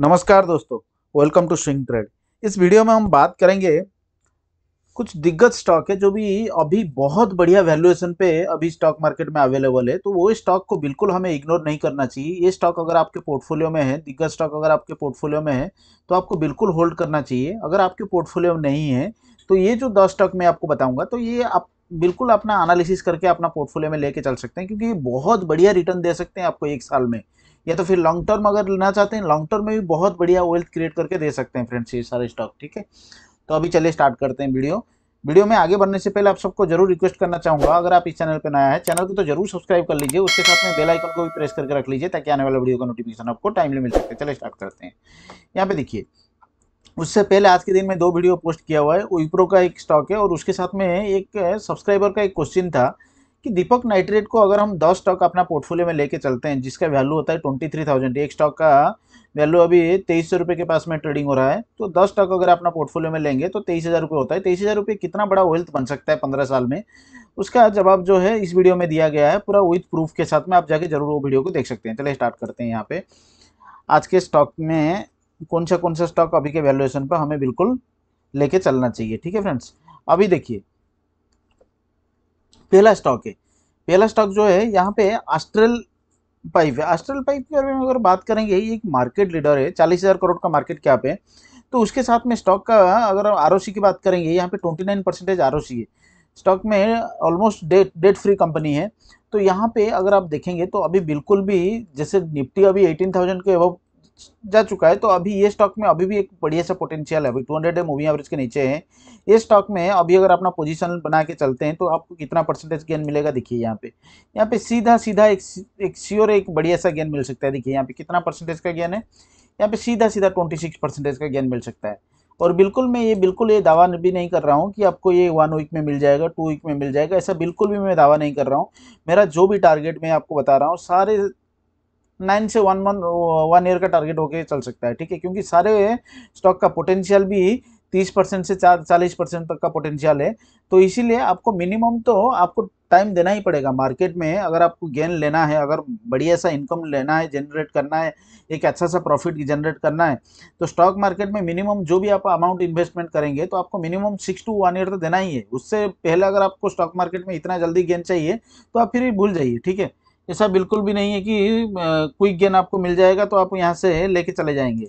नमस्कार दोस्तों welcome to swing trade इस वीडियो में हम बात करेंगे कुछ दिग्गज स्टॉक है जो भी अभी बहुत बढ़िया वैल्यूएशन पे अभी स्टॉक मार्केट में अवेलेबल है तो वो स्टॉक को बिल्कुल हमें इग्नोर नहीं करना चाहिए ये स्टॉक अगर आपके पोर्टफोलियो में है दिग्गज स्टॉक अगर आपके पोर्टफोलियो में है तो आपको बिल्कुल होल्ड करना चाहिए अगर आपके पोर्टफोलियो में नहीं है तो ये जो दस स्टॉक मैं आपको बताऊँगा तो ये आप बिल्कुल अपना एनालिसिस करके अपना पोर्टफोलियो में लेके चल सकते हैं क्योंकि ये बहुत बढ़िया रिटर्न दे सकते हैं आपको एक साल में या तो फिर लॉन्ग टर्म अगर लेना चाहते हैं लॉन्ग टर्म में भी बहुत बढ़िया वेल्थ क्रिएट करके दे सकते हैं फ्रेंड्स ये सारे स्टॉक ठीक है तो अभी चले स्टार्ट करते हैं वीडियो वीडियो में आगे बढ़ने से पहले आप सबको जरूर रिक्वेस्ट करना चाहूंगा अगर आप इस चैनल पर नया है चैनल को तो जरूर सब्सक्राइब कर लीजिए उसके साथ में बेल आइकन को भी प्रेस करके रख लीजिए ताकि आने वाला वीडियो का नोटिफिकेशन आपको टाइमली मिल सके चले स्टार्ट करते हैं यहाँ पे देखिए उससे पहले आज के दिन में दो वीडियो पोस्ट किया हुआ है विप्रो का एक स्टॉक है और उसके साथ में एक सब्सक्राइबर का एक क्वेश्चन था कि दीपक नाइट्रेट को अगर हम 10 स्टॉक अपना पोर्टफोलियो में लेके चलते हैं जिसका वैल्यू होता है ट्वेंटी थ्री थाउजेंड एक स्टॉक का वैल्यू अभी तेईस सौ रुपये के पास में ट्रेडिंग हो रहा है तो दस स्टॉक अगर अपना पोर्टफोलियो में लेंगे तो तेईस हज़ार रुपये होता है तेईस हज़ार रुपये कितना बड़ा वेल्थ बन सकता है पंद्रह साल में उसका जवाब जो है इस वीडियो में दिया गया है पूरा विथ प्रूफ के साथ में आप जाके जरूर वो वीडियो को देख सकते हैं चले स्टार्ट करते हैं यहाँ पे आज के स्टॉक में कौन सा कौन सा स्टॉक अभी के वैल्यूएशन पर हमें बिल्कुल लेके चलना चाहिए ठीक है फ्रेंड्स अभी देखिए पहला स्टॉक है पहला स्टॉक जो है यहाँ पे अस्ट्रल पाइप है अस्ट्रल पाइप के बारे में अगर बात करेंगे ये एक मार्केट लीडर है चालीस हज़ार करोड़ का मार्केट कैप है तो उसके साथ में स्टॉक का अगर आर की बात करेंगे यहाँ पे ट्वेंटी नाइन परसेंटेज आर है स्टॉक में almost debt debt free company है तो यहाँ पे अगर आप देखेंगे तो अभी बिल्कुल भी जैसे निफ्टी अभी एटीन थाउजेंड के अब जा चुका है तो अभी ये स्टॉक में अभी भी एक बढ़िया सा पोटेंशियल है अभी टू हंड्रेड है मूविंग एवरेज के नीचे है ये स्टॉक में अभी अगर अपना पोजीशन बना के चलते हैं तो आपको कितना परसेंटेज गेन मिलेगा देखिए यहाँ पे यहाँ पे सीधा सीधा एक एक श्योर एक बढ़िया सा गेन मिल सकता है देखिए यहाँ पे कितना परसेंटेज का गेन है यहाँ पे सीधा सीधा ट्वेंटी का गेन मिल सकता है और बिल्कुल मैं ये बिल्कुल ये दावा भी नहीं कर रहा हूँ कि आपको ये वन वीक में मिल जाएगा टू वीक में मिल जाएगा ऐसा बिल्कुल भी मैं दावा नहीं कर रहा हूँ मेरा जो भी टारगेट मैं आपको बता रहा हूँ सारे नाइन से वन मंथ वन ईयर का टारगेट होके चल सकता है ठीक है क्योंकि सारे स्टॉक का पोटेंशियल भी तीस परसेंट से चार चालीस परसेंट तक का पोटेंशियल है तो इसीलिए आपको मिनिमम तो आपको टाइम देना ही पड़ेगा मार्केट में अगर आपको गेन लेना है अगर बढ़िया सा इनकम लेना है जनरेट करना है एक अच्छा सा प्रॉफिट जनरेट करना है तो स्टॉक मार्केट में मिनिमम जो भी आप अमाउंट इन्वेस्टमेंट करेंगे तो आपको minimum six to one year तो देना ही है उससे पहले अगर आपको स्टॉक मार्केट में इतना जल्दी गेन चाहिए तो आप फिर भूल जाइए ठीक है ऐसा बिल्कुल भी नहीं है कि क्विक गेन आपको मिल जाएगा तो आप यहाँ से लेके चले जाएंगे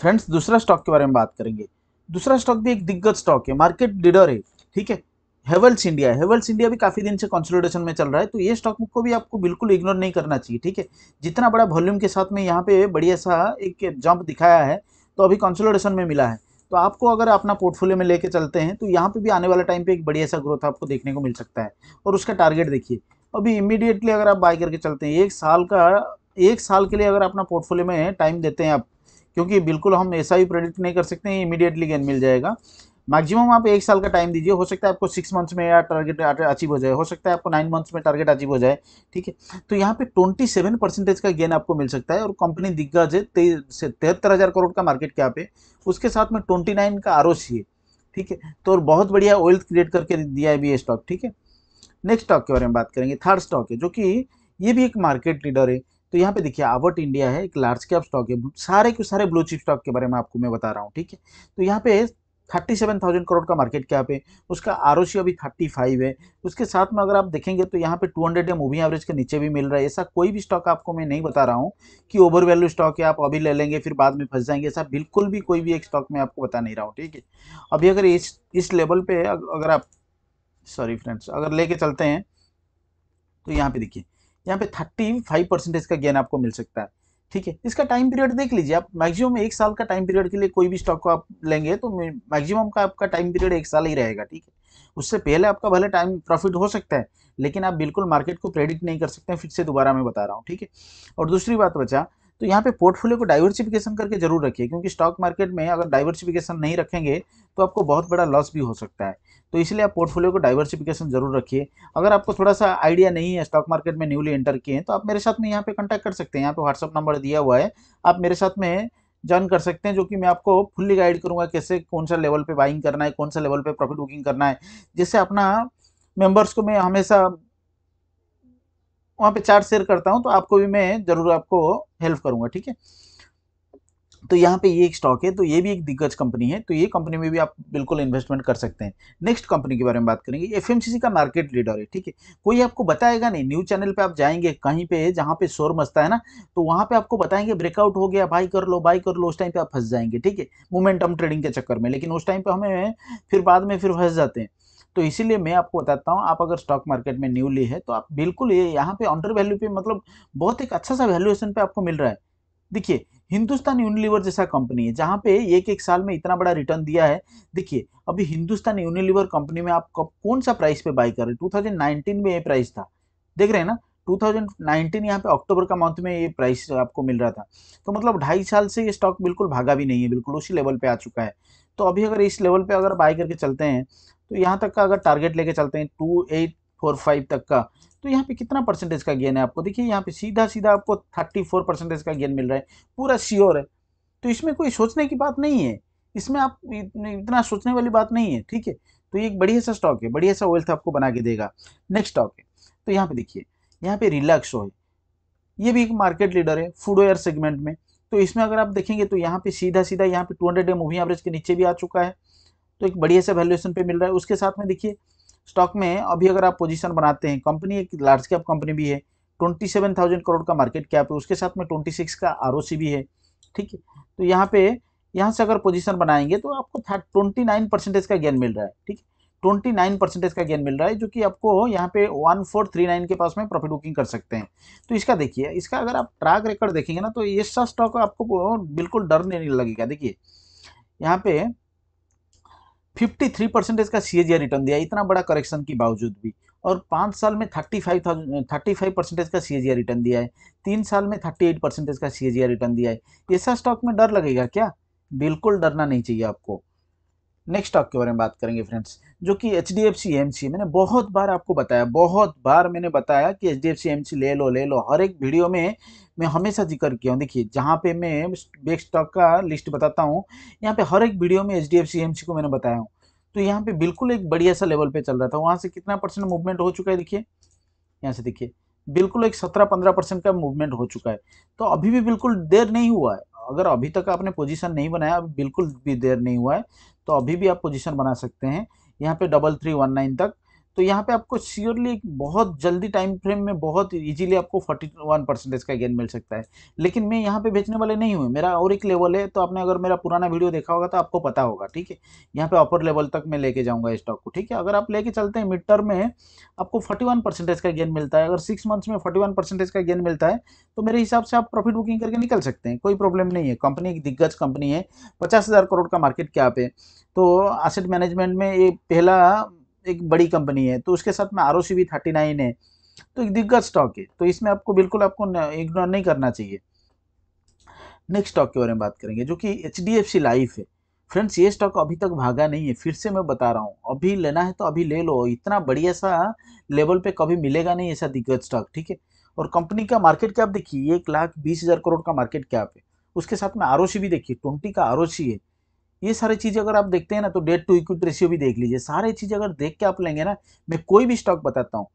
फ्रेंड्स दूसरा स्टॉक के बारे में बात करेंगे दूसरा स्टॉक भी एक दिग्गज स्टॉक है मार्केट लीडर है ठीक है हेवल्स इंडिया हेवल्स इंडिया भी काफ़ी दिन से कंसोलिडेशन में चल रहा है तो ये स्टॉक को भी आपको बिल्कुल इग्नोर नहीं करना चाहिए ठीक है जितना बड़ा वॉल्यूम के साथ में यहाँ पे बढ़िया सा एक जंप दिखाया है तो अभी कंसोलिडेशन में मिला है तो आपको अगर अपना पोर्टफोलियो में लेके चलते हैं तो यहाँ पे भी आने वाले टाइम पे एक बढ़िया सा ग्रोथ आपको देखने को मिल सकता है और उसका टारगेट देखिए अभी इमीडिएटली अगर आप बाय करके चलते हैं एक साल का एक साल के लिए अगर अपना पोर्टफोलियो में टाइम देते हैं आप क्योंकि बिल्कुल हम ऐसा ही प्रेडिक्ट नहीं कर सकते हैं इमीडिएटली गेन मिल जाएगा मैक्सिमम आप एक साल का टाइम दीजिए हो सकता है आपको सिक्स मंथ्स में या टारगेट अचीव हो जाए हो सकता है आपको नाइन मंथ्स में टारगेट अचीव हो जाए ठीक है तो यहाँ पे ट्वेंटी सेवन परसेंटेज का गेन आपको मिल सकता है और कंपनी दिग्गज है तिहत्तर हज़ार करोड़ का मार्केट कैप है उसके साथ में ट्वेंटी नाइन का आर है ठीक है तो और बहुत बढ़िया वेल्थ क्रिएट करके दिया है भी ये स्टॉक ठीक है नेक्स्ट स्टॉक के बारे में बात करेंगे थर्ड स्टॉक है जो कि ये भी एक मार्केट लीडर है तो यहाँ पे देखिए आवर्ट इंडिया है एक लार्ज कैप स्टॉक है सारे के सारे ब्लू चिप स्टॉक के बारे में आपको मैं बता रहा हूँ ठीक है तो यहाँ पे थर्टी सेवन थाउजेंड करोड़ का मार्केट कैप है उसका आर अभी थर्टी फाइव है उसके साथ में अगर आप देखेंगे तो यहाँ पे टू हंड्रेड या मूविंग एवरेज के नीचे भी मिल रहा है ऐसा कोई भी स्टॉक आपको मैं नहीं बता रहा हूँ कि ओवर वैल्यू स्टॉक है आप अभी ले लेंगे फिर बाद में फंस जाएंगे ऐसा बिल्कुल भी कोई भी एक स्टॉक मैं आपको बता नहीं रहा हूँ ठीक है अभी अगर इस इस लेवल पे अगर आप सॉरी फ्रेंड्स अगर लेके चलते हैं तो यहाँ पे देखिए यहाँ पे थर्टी फाइव परसेंटेज का गेन आपको मिल सकता है ठीक है इसका टाइम पीरियड देख लीजिए आप मैक्सिमम एक साल का टाइम पीरियड के लिए कोई भी स्टॉक को आप लेंगे तो मैक्सिमम का आपका टाइम पीरियड एक साल ही रहेगा ठीक है उससे पहले आपका भले टाइम प्रॉफिट हो सकता है लेकिन आप बिल्कुल मार्केट को प्रेडिक्ट नहीं कर सकते फिर से दोबारा मैं बता रहा हूँ ठीक है और दूसरी बात बचा तो यहाँ पे पोर्टफोलियो को डाइवर्सिफिकेशन करके जरूर रखिए क्योंकि स्टॉक मार्केट में अगर डाइवर्सिफिकेशन नहीं रखेंगे तो आपको बहुत बड़ा लॉस भी हो सकता है तो इसलिए आप पोर्टफोलियो को डाइवर्सिफिकेशन जरूर रखिए अगर आपको थोड़ा सा आइडिया नहीं है स्टॉक मार्केट में न्यूली एंटर किए हैं तो आप मेरे साथ में यहाँ पे कॉन्टैक्ट कर सकते हैं यहाँ पे व्हाट्सअप नंबर दिया हुआ है आप मेरे साथ में ज्वाइन कर सकते हैं जो कि मैं आपको फुल्ली गाइड करूँगा कैसे कौन सा लेवल पे बाइंग करना है कौन सा लेवल पे प्रॉफिट बुकिंग करना है जिससे अपना मेम्बर्स को मैं हमेशा वहाँ पे चार्ट शेयर करता हूँ तो आपको भी मैं ज़रूर आपको हेल्प करूंगा ठीक है तो यहाँ पे ये एक स्टॉक है तो ये भी एक दिग्गज कंपनी है तो ये कंपनी में भी आप बिल्कुल इन्वेस्टमेंट कर सकते हैं नेक्स्ट कंपनी के बारे में बात करेंगे एफ का मार्केट लीडर है ठीक है कोई आपको बताएगा नहीं न्यूज चैनल पे आप जाएंगे कहीं पे जहाँ पे शोर मचता है ना तो वहाँ पे आपको बताएंगे ब्रेकआउट हो गया बाई कर लो बाई कर लो उस टाइम पर आप फंस जाएंगे ठीक है मोमेंटम ट्रेडिंग के चक्कर में लेकिन उस टाइम पर हमें फिर बाद में फिर फंस जाते हैं तो इसीलिए मैं आपको बताता हूँ आप अगर स्टॉक मार्केट में न्यूली है तो आप बिल्कुल ये यहाँ पे अंडर वैल्यू पे मतलब बहुत एक अच्छा सा वैल्यूएशन पे आपको मिल रहा है देखिए हिंदुस्तान यूनिलीवर जैसा कंपनी है जहाँ पे एक एक साल में इतना बड़ा रिटर्न दिया है देखिए अभी हिंदुस्तान यूनिलीवर कंपनी में आप कब कौन सा प्राइस पे बाई कर रहे हैं में ये प्राइस था देख रहे हैं ना 2019 थाउजेंड यहाँ पे अक्टूबर का मंथ में ये प्राइस आपको मिल रहा था तो मतलब ढाई साल से ये स्टॉक बिल्कुल भागा भी नहीं है बिल्कुल उसी लेवल पे आ चुका है तो अभी अगर इस लेवल पे अगर बाय करके चलते हैं तो यहाँ तक का अगर टारगेट लेके चलते हैं टू एट फोर फाइव तक का तो यहाँ पे कितना परसेंटेज का गेन है आपको देखिए यहाँ पे सीधा सीधा आपको थर्टी फोर परसेंटेज का गेन मिल रहा है पूरा श्योर है तो इसमें कोई सोचने की बात नहीं है इसमें आप इतना सोचने वाली बात नहीं है ठीक है तो ये एक बढ़िया सा स्टॉक है बढ़िया सा वेल्थ आपको बना के देगा नेक्स्ट स्टॉक है तो यहाँ पे देखिए यहाँ पे रिलैक्स है ये भी एक मार्केट लीडर है फूड फूडवेयर सेगमेंट में तो इसमें अगर आप देखेंगे तो यहाँ पे सीधा सीधा यहाँ पे 200 डे मूविंग एवरेज के नीचे भी आ चुका है तो एक बढ़िया से वैल्यूएशन पे मिल रहा है उसके साथ में देखिए स्टॉक में अभी अगर आप पोजीशन बनाते हैं कंपनी एक लार्ज कैप कंपनी भी है ट्वेंटी सेवन थाउजेंड करोड़ का मार्केट कैप है उसके साथ में ट्वेंटी सिक्स का आर भी है ठीक है तो यहाँ पे यहाँ से अगर पोजिशन बनाएंगे तो आपको ट्वेंटी नाइन परसेंटेज का गेन मिल रहा है ठीक है ट्वेंटी नाइन परसेंटेज का गेन मिल रहा है जो कि आपको यहाँ पे वन फोर थ्री नाइन के पास में प्रॉफिट बुकिंग कर सकते हैं तो इसका देखिए इसका अगर आप ट्रैक रिकॉर्ड देखेंगे ना तो ये सब स्टॉक आपको बिल्कुल डर नहीं लगेगा देखिए यहाँ पे 53 परसेंटेज का सी रिटर्न दिया इतना बड़ा करेक्शन के बावजूद भी और पाँच साल में thirty five thousand thirty five percentage का सी रिटर्न दिया है तीन साल में थर्टी एट परसेंटेज का सी रिटर्न दिया है ऐसा स्टॉक में डर लगेगा क्या बिल्कुल डरना नहीं चाहिए आपको नेक्स्ट स्टॉक के बारे में बात करेंगे फ्रेंड्स जो कि H D F C M C मैंने बहुत बार आपको बताया बहुत बार मैंने बताया कि H D F C M C ले लो ले लो हर एक वीडियो में मैं हमेशा जिक्र किया हूँ देखिए जहाँ पे मैं बेग स्टॉक का लिस्ट बताता हूँ यहाँ पे हर एक वीडियो में H D F C M C को मैंने बताया हूँ तो यहाँ पे बिल्कुल एक बढ़िया सा लेवल पे चल रहा था वहाँ से कितना परसेंट मूवमेंट हो चुका है देखिए यहाँ से देखिए बिल्कुल एक सत्रह पंद्रह परसेंट का मूवमेंट हो चुका है तो अभी भी बिल्कुल देर नहीं हुआ है अगर अभी तक आपने पोजीशन नहीं बनाया अभी बिल्कुल भी देर नहीं हुआ है तो अभी भी आप पोजीशन बना सकते हैं यहाँ पे डबल थ्री वन नाइन तक तो यहाँ पे आपको श्योरली बहुत जल्दी टाइम फ्रेम में बहुत इजीली आपको 41 परसेंटेज का गेन मिल सकता है लेकिन मैं यहाँ पे बेचने वाले नहीं हुए मेरा और एक लेवल है तो आपने अगर मेरा पुराना वीडियो देखा होगा तो आपको पता होगा ठीक है यहाँ पे अपर लेवल तक मैं लेके जाऊँगा स्टॉक को ठीक है अगर आप लेके चलते हैं मिड टर्म में आपको फोर्टी का गेन मिलता है अगर सिक्स मंथ्स में फोर्टी का गेन मिलता है तो मेरे हिसाब से आप प्रॉफिट बुकिंग करके निकल सकते हैं कोई प्रॉब्लम नहीं है कंपनी एक दिग्गज कंपनी है पचास करोड़ का मार्केट क्या पे तो एसेट मैनेजमेंट में ये पहला एक बड़ी कंपनी है तो उसके साथ में आर ओ सी भी थर्टी नाइन है तो एक दिग्गज स्टॉक है तो इसमें आपको बिल्कुल आपको इग्नोर नहीं करना चाहिए नेक्स्ट स्टॉक के बारे में बात करेंगे जो कि H D F C life है फ्रेंड्स ये स्टॉक अभी तक भागा नहीं है फिर से मैं बता रहा हूँ अभी लेना है तो अभी ले लो इतना बढ़िया सा लेवल पे कभी मिलेगा नहीं ऐसा दिग्गज स्टॉक ठीक है और कंपनी का मार्केट कैप देखिए एक लाख बीस हज़ार करोड़ का मार्केट कैप है उसके साथ में आर भी देखिए ट्वेंटी का आर है ये सारी चीज़ें अगर आप देखते हैं ना तो डेट टू इक्विटी रेशियो भी देख लीजिए सारे चीज़ अगर देख के आप लेंगे ना मैं कोई भी स्टॉक बताता हूँ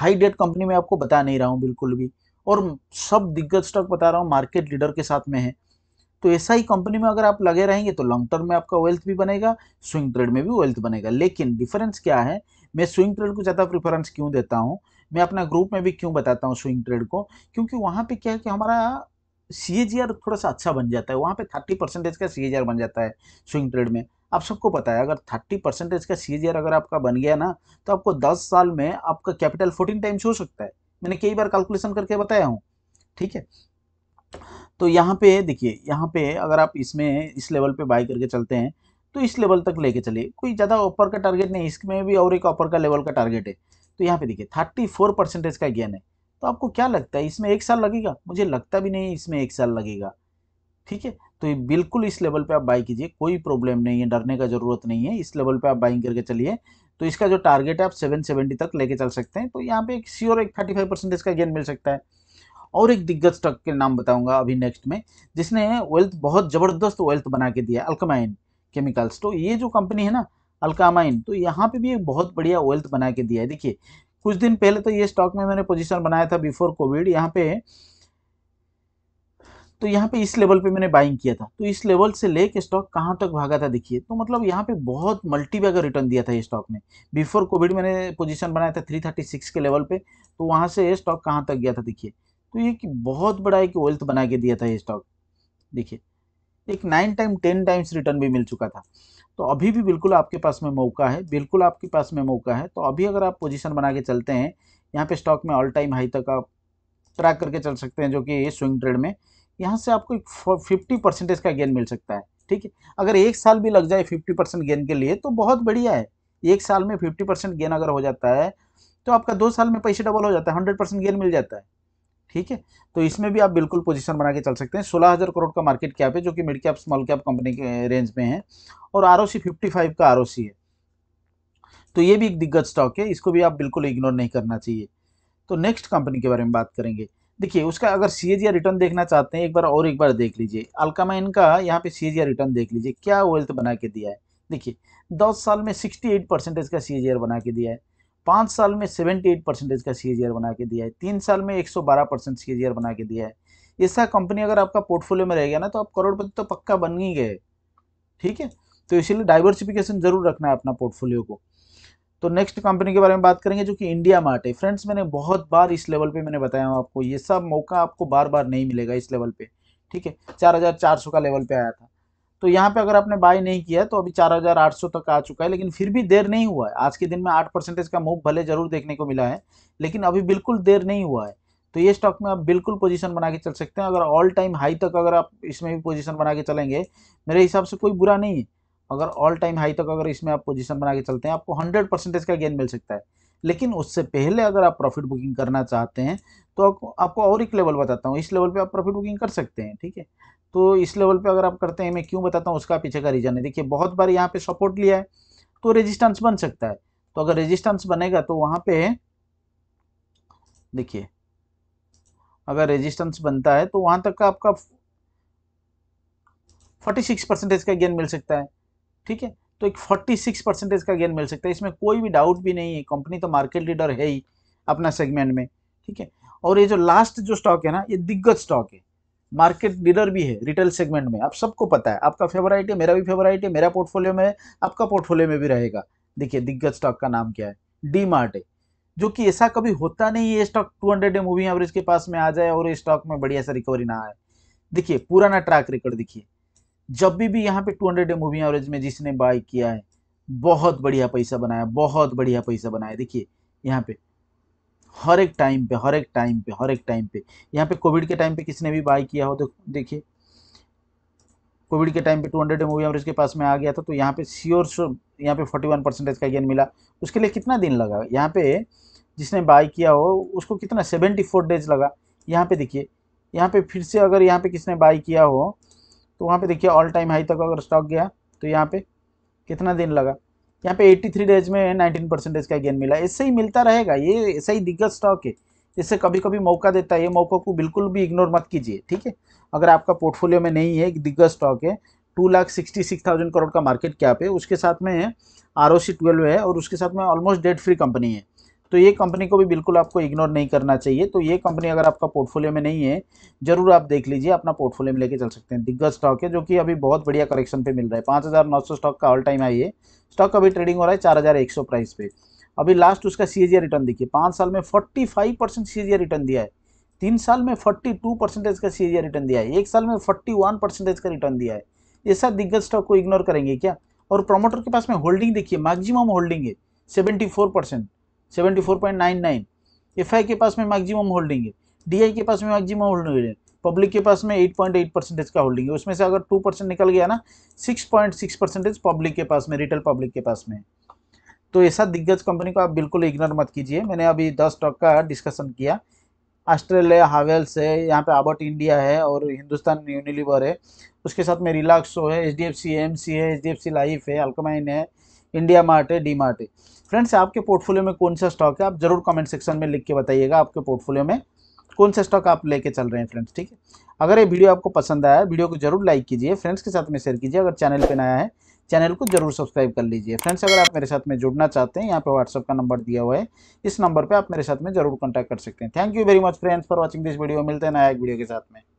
हाई डेट कंपनी में आपको बता नहीं रहा हूँ बिल्कुल भी और सब दिग्गज स्टॉक बता रहा हूँ मार्केट लीडर के साथ में है तो ऐसा ही कंपनी में अगर आप लगे रहेंगे तो लॉन्ग टर्म में आपका वेल्थ भी बनेगा स्विंग ट्रेड में भी वेल्थ बनेगा लेकिन डिफरेंस क्या है मैं स्विंग ट्रेड को ज़्यादा प्रिफरेंस क्यों देता हूँ मैं अपना ग्रुप में भी क्यों बताता हूँ स्विंग ट्रेड को क्योंकि वहाँ पे क्या है कि हमारा सी थोड़ा सा अच्छा बन जाता है वहाँ पे थर्टी परसेंटेज का सी बन जाता है स्विंग ट्रेड में आप सबको पता है अगर थर्टी परसेंटेज का सी अगर आपका बन गया ना तो आपको दस साल में आपका कैपिटल फोर्टीन टाइम्स हो सकता है मैंने कई बार कैलकुलेशन करके बताया हूँ ठीक है तो यहाँ पे देखिए यहाँ पे अगर आप इसमें इस लेवल पर बाई करके चलते हैं तो इस लेवल तक लेके चलिए कोई ज़्यादा ऊपर का टारगेट नहीं इसमें भी और एक ऊपर का लेवल का टारगेट है तो यहाँ पे देखिए थर्टी फोर परसेंटेज का गेन है तो आपको क्या लगता है इसमें एक साल लगेगा मुझे लगता भी नहीं इसमें एक साल लगेगा ठीक है तो ये बिल्कुल इस लेवल पे आप बाई कीजिए कोई प्रॉब्लम नहीं है डरने का ज़रूरत नहीं है इस लेवल पे आप बाइंग करके चलिए तो इसका जो टारगेट है आप सेवन सेवेंटी तक लेके चल सकते हैं तो यहाँ पे एक श्योर एक थर्टी फाइव परसेंटेज का गेन मिल सकता है और एक दिग्गज स्टॉक के नाम बताऊंगा अभी नेक्स्ट में जिसने वेल्थ बहुत ज़बरदस्त वेल्थ बना के दिया अल्कामाइन केमिकल्स तो ये जो कंपनी है ना अल्कामाइन तो यहाँ पे भी एक बहुत बढ़िया वेल्थ बना के दिया है देखिए कुछ दिन पहले तो ये स्टॉक में मैंने पोजीशन बनाया था बिफोर कोविड यहाँ पे तो यहाँ पे इस लेवल पे मैंने बाइंग किया था तो इस लेवल से ले के स्टॉक कहाँ तक भागा था देखिए तो मतलब यहाँ पे बहुत मल्टी बैगर रिटर्न दिया था ये स्टॉक ने बिफोर कोविड मैंने पोजीशन बनाया था 336 के लेवल पे तो वहाँ से ये स्टॉक कहाँ तक गया था देखिए तो ये कि बहुत बड़ा एक वेल्थ बना के दिया था ये स्टॉक देखिए एक nine time ten times return भी मिल चुका था तो अभी भी बिल्कुल आपके पास में मौका है बिल्कुल आपके पास में मौका है तो अभी अगर आप पोजीशन बना के चलते हैं यहाँ पे स्टॉक में ऑल टाइम हाई तक आप ट्रैक करके चल सकते हैं जो कि स्विंग ट्रेड में यहाँ से आपको एक फिफ्टी परसेंटेज का गेन मिल सकता है ठीक है अगर एक साल भी लग जाए फिफ्टी परसेंट गेन के लिए तो बहुत बढ़िया है एक साल में फिफ्टी परसेंट गेन अगर हो जाता है तो आपका दो साल में पैसे डबल हो जाता है हंड्रेड परसेंट गेन मिल जाता है ठीक है तो इसमें भी आप बिल्कुल पोजीशन बना के चल सकते हैं सोलह हज़ार करोड़ का मार्केट कैप है जो कि mid cap small cap company के रेंज में है और आर ओ का आर है तो ये भी एक दिग्गज स्टॉक है इसको भी आप बिल्कुल इग्नोर नहीं करना चाहिए तो नेक्स्ट कंपनी के बारे में बात करेंगे देखिए उसका अगर सी या रिटर्न देखना चाहते हैं एक बार और एक बार देख लीजिए अल्कामाइन का यहाँ पे सी या रिटर्न देख लीजिए क्या वेल्थ बना के दिया है देखिए दस साल में सिक्सटी एट परसेंटेज का सी बना के दिया है पाँच साल में सेवेंटी एट परसेंटेज का सी बना के दिया है तीन साल में एक सौ बारह परसेंट सी बना के दिया है ऐसा कंपनी अगर आपका पोर्टफोलियो में रह गया ना तो आप करोड़पति तो पक्का बन ही गए ठीक है तो इसीलिए डाइवर्सिफिकेशन जरूर रखना है अपना पोर्टफोलियो को तो नेक्स्ट कंपनी के बारे में बात करेंगे जो कि इंडिया मार्ट है फ्रेंड्स मैंने बहुत बार इस लेवल पे मैंने बताया हूँ आपको ये सब मौका आपको बार बार नहीं मिलेगा इस लेवल पे ठीक है चार हजार चार सौ का लेवल पे आया था तो यहाँ पे अगर आपने बाय नहीं किया तो अभी 4,800 तक आ चुका है लेकिन फिर भी देर नहीं हुआ है आज के दिन में 8 परसेंटेज का मूव भले जरूर देखने को मिला है लेकिन अभी बिल्कुल देर नहीं हुआ है तो ये स्टॉक में आप बिल्कुल पोजीशन बना के चल सकते हैं अगर ऑल टाइम हाई तक अगर आप इसमें भी पोजिशन बना के चलेंगे मेरे हिसाब से कोई बुरा नहीं है अगर ऑल टाइम हाई तक अगर इसमें आप पोजिशन बना के चलते हैं आपको हंड्रेड परसेंटेज का गेन मिल सकता है लेकिन उससे पहले अगर आप प्रॉफिट बुकिंग करना चाहते हैं तो आपको और एक लेवल बताता हूँ इस लेवल पर आप प्रॉफिट बुकिंग कर सकते हैं ठीक है तो इस लेवल पे अगर आप करते हैं मैं क्यों बताता हूँ उसका पीछे का रीज़न है देखिए बहुत बार यहाँ पे सपोर्ट लिया है तो रेजिस्टेंस बन सकता है तो अगर रेजिस्टेंस बनेगा तो वहाँ पे है देखिए अगर रेजिस्टेंस बनता है तो वहाँ तक का आपका सिक्स परसेंटेज का गेन मिल सकता है ठीक है तो एक सिक्स परसेंटेज का गेन मिल सकता है इसमें कोई भी डाउट भी नहीं है कंपनी तो मार्केट लीडर है ही अपना सेगमेंट में ठीक है और ये जो लास्ट जो स्टॉक है ना ये दिग्गज स्टॉक है मार्केट लीडर भी है रिटेल सेगमेंट में आप सबको पता है आपका फेवराइट है मेरा भी फेवराइट है मेरा पोर्टफोलियो में आपका पोर्टफोलियो में भी रहेगा देखिए दिग्गज स्टॉक का नाम क्या है डी मार्ट है जो कि ऐसा कभी होता नहीं है स्टॉक 200 हंड्रेड मूविंग एवरेज के पास में आ जाए और स्टॉक में बढ़िया सा रिकवरी ना आए देखिए पुराना ट्रैक रिकॉर्ड देखिए जब भी भी यहाँ पे 200 डे मूविंग एवरेज में जिसने बाय किया है बहुत बढ़िया पैसा बनाया बहुत बढ़िया पैसा बनाया देखिए यहाँ पे हर एक टाइम पे हर एक टाइम पे हर एक टाइम पे यहाँ पे कोविड के टाइम पे किसने भी बाय किया हो तो देखिए कोविड के टाइम पे 200 हंड्रेड मूवी एवरेज के पास में आ गया था तो यहाँ पे श्योर यहाँ पे 41 परसेंटेज का गेन मिला उसके लिए कितना दिन लगा यहाँ पे जिसने बाय किया हो उसको कितना 74 डेज लगा यहाँ पे देखिए यहाँ पे फिर से अगर यहाँ पे किसने बाय किया हो तो वहाँ पे देखिए ऑल टाइम हाई तक अगर स्टॉक गया तो यहाँ पे कितना दिन लगा यहाँ पे 83 डेज में 19 परसेंटेज का गेन मिला ऐसे ही मिलता रहेगा ये ऐसा ही दिग्गज स्टॉक है इससे कभी कभी मौका देता है ये मौका को बिल्कुल भी इग्नोर मत कीजिए ठीक है अगर आपका पोर्टफोलियो में नहीं है दिग्गज स्टॉक है two lakh sixty six thousand crore का मार्केट कैप है उसके साथ में आर ओ सी ट्वेल्व है और उसके साथ में ऑलमोस्ट डेट फ्री कंपनी है तो ये कंपनी को भी बिल्कुल आपको इग्नोर नहीं करना चाहिए तो ये कंपनी अगर आपका पोर्टफोलियो में नहीं है ज़रूर आप देख लीजिए अपना पोर्टफोलियो में लेके चल सकते हैं दिग्गज स्टॉक है जो कि अभी बहुत बढ़िया करेक्शन पे मिल रहा है पाँच हज़ार नौ सौ स्टॉक का ऑल टाइम आई है स्टॉक अभी ट्रेडिंग हो रहा है चार हज़ार एक सौ प्राइस पे अभी लास्ट उसका सी रिटर्न देखिए पाँच साल में फोर्टी फाइव परसेंट रिटर्न दिया है तीन साल में फोर्टी टू परसेंटेज का सी रिटर्न दिया है एक साल में फोर्टी वन परसेंटेज का रिटर्न दिया है ये सब दिग्गज स्टॉक को इग्नोर करेंगे क्या और प्रोमोटर के पास में होल्डिंग देखिए मैक्सिमम होल्डिंग है सेवेंटी फोर परसेंट 74.99 एफआई के पास में मैक्सिमम होल्डिंग है डीआई के पास में मैक्सिमम होल्डिंग है पब्लिक के पास में 8.8 परसेंटेज का होल्डिंग है उसमें से अगर 2 परसेंट निकल गया ना 6.6 परसेंटेज पब्लिक के पास में रिटेल पब्लिक के पास में तो ऐसा दिग्गज कंपनी को आप बिल्कुल इग्नोर मत कीजिए मैंने अभी दस स्टॉक का डिस्कशन किया ऑस्ट्रेलिया हावेल्स है यहाँ पे आबर्ट इंडिया है और हिंदुस्तान यूनिलीवर है उसके साथ में रिलैक्सो है H D F C M C है H D F C life है अल्कमाइन है इंडिया मार्ट है डी मार्ट है फ्रेंड्स आपके पोर्टफोलियो में कौन सा स्टॉक है आप जरूर कमेंट सेक्शन में लिख के बताइएगा आपके पोर्टफोलियो में कौन सा स्टॉक आप लेके चल रहे हैं फ्रेंड्स ठीक है अगर ये वीडियो आपको पसंद आया वीडियो को जरूर लाइक कीजिए फ्रेंड्स के साथ में शेयर कीजिए अगर चैनल पर नया है चैनल को जरूर सब्सक्राइब कर लीजिए फ्रेंड्स अगर आप मेरे साथ में जुड़ना चाहते हैं यहाँ पे व्हाट्सअप का नंबर दिया हुआ है इस नंबर पे आप मेरे साथ में जरूर कांटेक्ट कर सकते हैं thank you very much friends for watching this video मिलते हैं नया एक वीडियो के साथ में